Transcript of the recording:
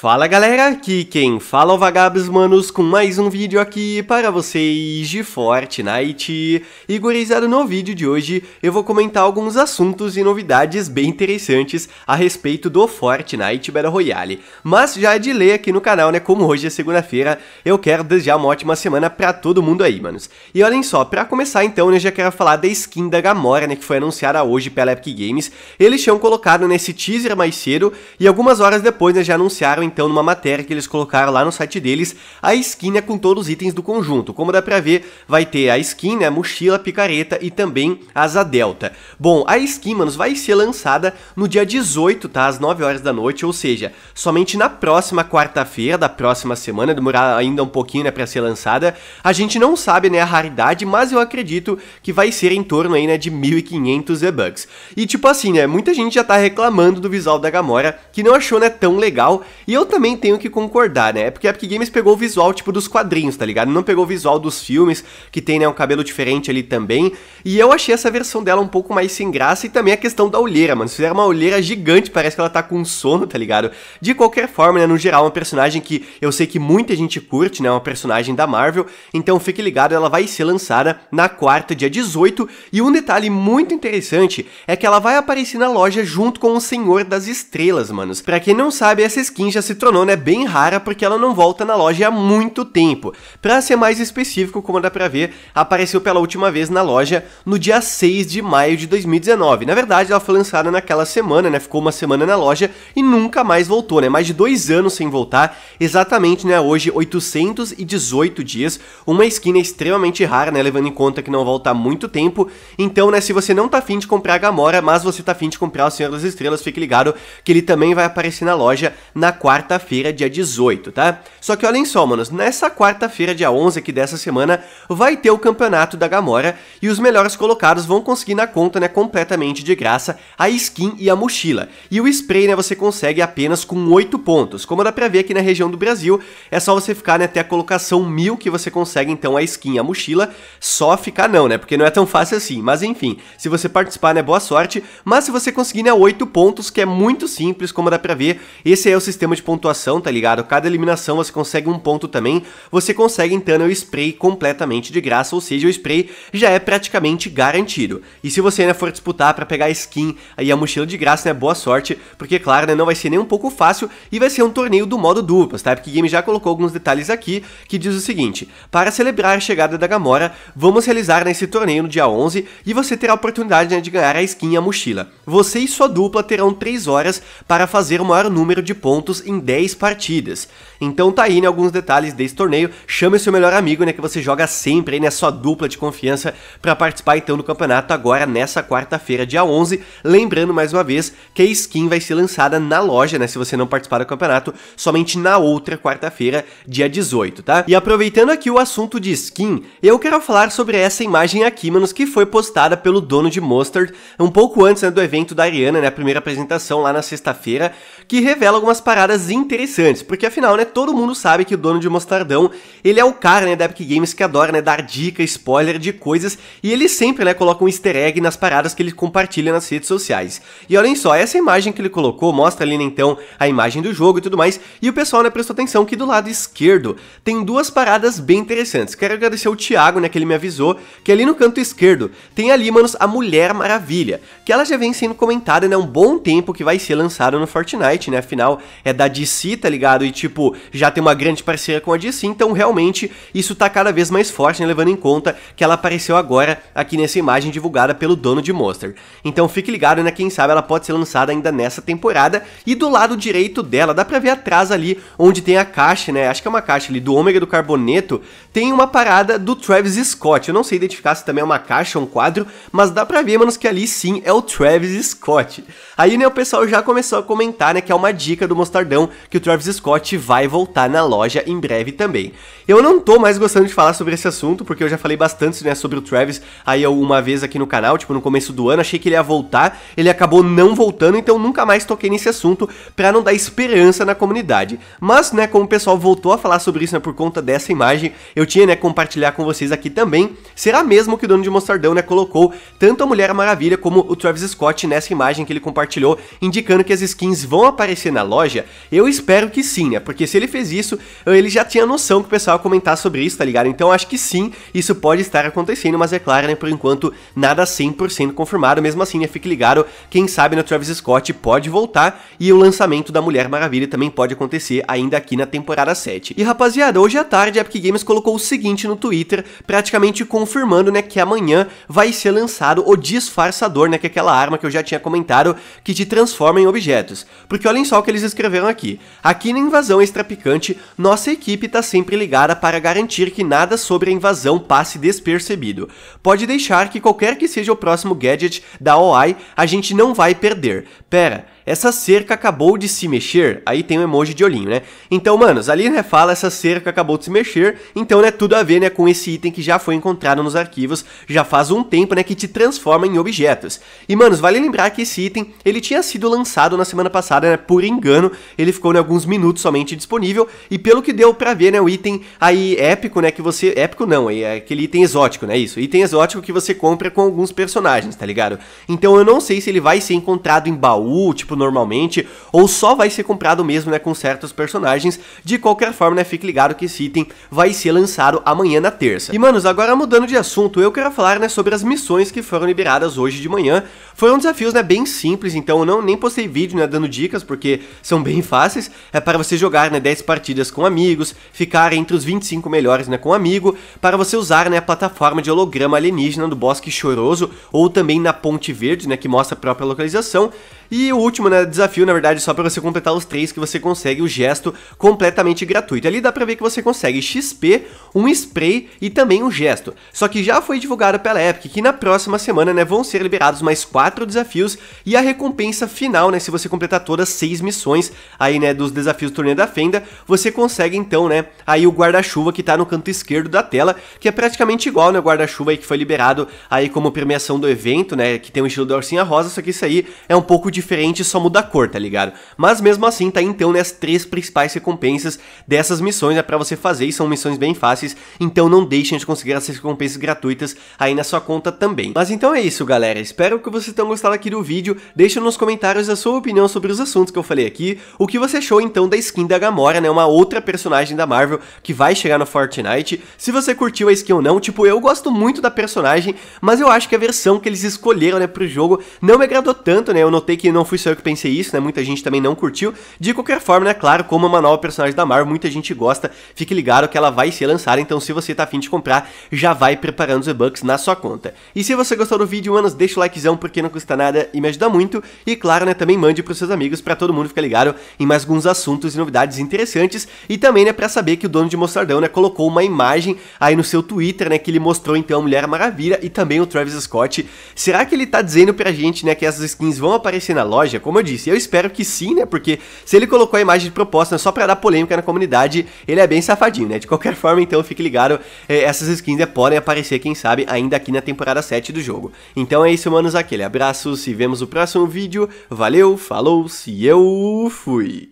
Fala galera, aqui quem fala é o Vagabos Manos com mais um vídeo aqui para vocês de Fortnite. E gurizada, no vídeo de hoje eu vou comentar alguns assuntos e novidades bem interessantes a respeito do Fortnite Battle Royale. Mas já de ler aqui no canal, né, como hoje é segunda-feira, eu quero desejar uma ótima semana para todo mundo aí, manos. E olhem só, para começar então, né, já quero falar da skin da Gamora, né, que foi anunciada hoje pela Epic Games. Eles tinham colocado nesse teaser mais cedo e algumas horas depois né, já anunciaram então numa matéria que eles colocaram lá no site deles a esquina é com todos os itens do conjunto. Como dá pra ver, vai ter a skin, né, a mochila, a picareta e também asa delta. Bom, a skin, manos, vai ser lançada no dia 18, tá? Às 9 horas da noite, ou seja, somente na próxima quarta-feira da próxima semana, demorar ainda um pouquinho, né, pra ser lançada. A gente não sabe, né, a raridade, mas eu acredito que vai ser em torno aí, né, de 1.500 e bucks E tipo assim, né, muita gente já tá reclamando do visual da Gamora, que não achou, né, tão legal, e eu eu também tenho que concordar, né? É porque a Epic Games pegou o visual tipo dos quadrinhos, tá ligado? Não pegou o visual dos filmes, que tem, né, um cabelo diferente ali também. E eu achei essa versão dela um pouco mais sem graça e também a questão da olheira, mano. Se fizer uma olheira gigante, parece que ela tá com sono, tá ligado? De qualquer forma, né, no geral, é uma personagem que eu sei que muita gente curte, né? É uma personagem da Marvel. Então fique ligado, ela vai ser lançada na quarta, dia 18. E um detalhe muito interessante é que ela vai aparecer na loja junto com o Senhor das Estrelas, manos. Pra quem não sabe, essa skin já Citronona é bem rara porque ela não volta na loja há muito tempo. Para ser mais específico, como dá pra ver, apareceu pela última vez na loja no dia 6 de maio de 2019. Na verdade, ela foi lançada naquela semana, né? Ficou uma semana na loja e nunca mais voltou, né? Mais de dois anos sem voltar, exatamente, né? Hoje, 818 dias, uma esquina extremamente rara, né? Levando em conta que não volta há muito tempo. Então, né? Se você não tá afim de comprar a Gamora, mas você tá afim de comprar o Senhor das Estrelas, fique ligado que ele também vai aparecer na loja na quarta quarta-feira, dia 18, tá? Só que olhem só, manos, nessa quarta-feira, dia 11 aqui dessa semana, vai ter o campeonato da Gamora e os melhores colocados vão conseguir na conta, né, completamente de graça, a skin e a mochila. E o spray, né, você consegue apenas com 8 pontos. Como dá pra ver aqui na região do Brasil, é só você ficar, né, até a colocação 1000 que você consegue, então, a skin e a mochila. Só ficar não, né, porque não é tão fácil assim. Mas, enfim, se você participar, né, boa sorte. Mas se você conseguir, né, 8 pontos, que é muito simples, como dá pra ver, esse é o sistema de pontuação, tá ligado? Cada eliminação você consegue um ponto também. Você consegue então o spray completamente de graça, ou seja, o spray já é praticamente garantido. E se você ainda for disputar para pegar a skin e a mochila de graça, né, boa sorte, porque claro, né, não vai ser nem um pouco fácil e vai ser um torneio do modo duplas, tá? Porque o Game já colocou alguns detalhes aqui que diz o seguinte: para celebrar a chegada da Gamora, vamos realizar nesse né, torneio no dia 11 e você terá a oportunidade né, de ganhar a skin e a mochila. Você e sua dupla terão 3 horas para fazer o maior número de pontos em 10 partidas. Então tá aí né, alguns detalhes desse torneio. Chame seu melhor amigo, né, que você joga sempre aí, né, sua dupla de confiança para participar então do campeonato agora nessa quarta-feira, dia 11. Lembrando mais uma vez que a skin vai ser lançada na loja, né, se você não participar do campeonato, somente na outra quarta-feira, dia 18, tá? E aproveitando aqui o assunto de skin, eu quero falar sobre essa imagem aqui, manos, que foi postada pelo dono de Mustard um pouco antes né, do evento da Ariana, né, a primeira apresentação lá na sexta-feira, que revela algumas paradas interessantes, porque afinal, né, todo mundo sabe que o dono de Mostardão, ele é o cara, né, da Epic Games que adora, né, dar dica, spoiler de coisas, e ele sempre, né, coloca um easter egg nas paradas que ele compartilha nas redes sociais. E olhem só, essa imagem que ele colocou mostra ali, né, então, a imagem do jogo e tudo mais, e o pessoal, né, prestou atenção que do lado esquerdo tem duas paradas bem interessantes. Quero agradecer o Thiago, né, que ele me avisou, que ali no canto esquerdo tem ali, manos, a Mulher Maravilha, que ela já vem sendo comentada, né, um bom tempo que vai ser lançada no Fortnite, né, afinal, é da DC, tá ligado? E tipo, já tem uma grande parceria com a DC, então realmente isso tá cada vez mais forte, né? levando em conta que ela apareceu agora aqui nessa imagem divulgada pelo dono de Monster. Então fique ligado, né? Quem sabe ela pode ser lançada ainda nessa temporada. E do lado direito dela, dá pra ver atrás ali onde tem a caixa, né? Acho que é uma caixa ali do ômega do carboneto, tem uma parada do Travis Scott. Eu não sei identificar se também é uma caixa ou um quadro, mas dá pra ver, manos, que ali sim é o Travis Scott. Aí, né, o pessoal já começou a comentar, né, que é uma dica do Mostardão que o Travis Scott vai voltar na loja em breve também. Eu não tô mais gostando de falar sobre esse assunto, porque eu já falei bastante né, sobre o Travis aí uma vez aqui no canal, tipo no começo do ano, achei que ele ia voltar, ele acabou não voltando, então nunca mais toquei nesse assunto para não dar esperança na comunidade. Mas, né, como o pessoal voltou a falar sobre isso né, por conta dessa imagem, eu tinha, né, compartilhar com vocês aqui também. Será mesmo que o dono de Mostardão, né, colocou tanto a Mulher Maravilha como o Travis Scott nessa imagem que ele compartilhou, indicando que as skins vão aparecer na loja? Eu espero que sim, né? Porque se ele fez isso, ele já tinha noção que o pessoal ia comentar sobre isso, tá ligado? Então acho que sim, isso pode estar acontecendo, mas é claro, né? Por enquanto, nada 100% confirmado. Mesmo assim, né? Fique ligado, quem sabe no né, Travis Scott pode voltar e o lançamento da Mulher Maravilha também pode acontecer ainda aqui na temporada 7. E rapaziada, hoje à tarde a Epic Games colocou o seguinte no Twitter, praticamente confirmando, né, que amanhã vai ser lançado o disfarçador, né, que é aquela arma que eu já tinha comentado que te transforma em objetos. Porque olhem só o que eles escreveram aqui aqui. Aqui na Invasão Extrapicante, nossa equipe está sempre ligada para garantir que nada sobre a invasão passe despercebido. Pode deixar que qualquer que seja o próximo gadget da OI, a gente não vai perder. Pera, essa cerca acabou de se mexer. Aí tem um emoji de olhinho, né? Então, manos, ali né, fala essa cerca acabou de se mexer. Então, né, tudo a ver, né, com esse item que já foi encontrado nos arquivos já faz um tempo, né, que te transforma em objetos. E, manos, vale lembrar que esse item, ele tinha sido lançado na semana passada, né, por engano. Ele ficou, né, alguns minutos somente disponível. E pelo que deu pra ver, né, o item aí épico, né, que você... Épico não, é aquele item exótico, né, isso. Item exótico que você compra com alguns personagens, tá ligado? Então, eu não sei se ele vai ser encontrado em baú, tipo, normalmente, ou só vai ser comprado mesmo, né, com certos personagens. De qualquer forma, né, fique ligado que esse item vai ser lançado amanhã na terça. E, manos, agora mudando de assunto, eu quero falar, né, sobre as missões que foram liberadas hoje de manhã. Foram desafios, né, bem simples, então eu não, nem postei vídeo, né, dando dicas, porque são bem fáceis. É para você jogar, né, 10 partidas com amigos, ficar entre os 25 melhores, né, com um amigo, para você usar, né, a plataforma de holograma alienígena do Bosque Choroso, ou também na Ponte Verde, né, que mostra a própria localização. E o último último né, desafio, na verdade, só para você completar os três que você consegue o gesto completamente gratuito. Ali dá para ver que você consegue XP, um spray e também um gesto. Só que já foi divulgado pela Epic que na próxima semana né, vão ser liberados mais quatro desafios e a recompensa final, né, se você completar todas seis missões aí, né, dos desafios do Torneio da Fenda, você consegue então, né, aí o guarda-chuva que está no canto esquerdo da tela, que é praticamente igual, né, o guarda-chuva que foi liberado aí como premiação do evento, né, que tem o estilo da Orcinha Rosa, só que isso aí é um pouco diferente só muda a cor, tá ligado? Mas mesmo assim, tá então nas três principais recompensas dessas missões é para você fazer, e são missões bem fáceis, então não deixem de conseguir essas recompensas gratuitas aí na sua conta também. Mas então é isso, galera. Espero que vocês tenham gostado aqui do vídeo. Deixa nos comentários a sua opinião sobre os assuntos que eu falei aqui, o que você achou então da skin da Gamora, né, uma outra personagem da Marvel que vai chegar no Fortnite. Se você curtiu a skin ou não, tipo, eu gosto muito da personagem, mas eu acho que a versão que eles escolheram, né, pro jogo não me agradou tanto, né? Eu notei que não fui só eu que pensei isso, né? Muita gente também não curtiu. De qualquer forma, né? Claro, como uma nova é personagem da Marvel, muita gente gosta. Fique ligado que ela vai ser lançada, então se você tá afim de comprar, já vai preparando os e-bucks na sua conta. E se você gostou do vídeo, manos, deixa o likezão porque não custa nada e me ajuda muito. E claro, né? Também mande pros seus amigos para todo mundo ficar ligado em mais alguns assuntos e novidades interessantes. E também, né? Pra saber que o dono de Mostardão, né? Colocou uma imagem aí no seu Twitter, né? Que ele mostrou então a Mulher Maravilha e também o Travis Scott. Será que ele tá dizendo pra gente, né? Que essas skins vão aparecer na loja? como eu disse. Eu espero que sim, né? Porque se ele colocou a imagem de proposta só para dar polêmica na comunidade, ele é bem safadinho, né? De qualquer forma, então fique ligado, é, essas skins né, podem aparecer, quem sabe, ainda aqui na temporada 7 do jogo. Então é isso, manos, aquele abraço, se vemos no próximo vídeo, valeu, falou, se eu fui!